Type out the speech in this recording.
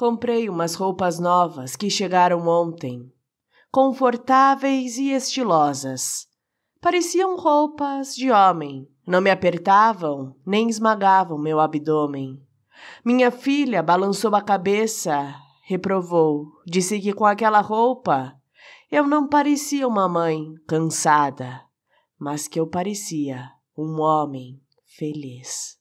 Comprei umas roupas novas que chegaram ontem, confortáveis e estilosas. Pareciam roupas de homem, não me apertavam nem esmagavam meu abdômen. Minha filha balançou a cabeça, reprovou, disse que com aquela roupa eu não parecia uma mãe cansada, mas que eu parecia um homem feliz.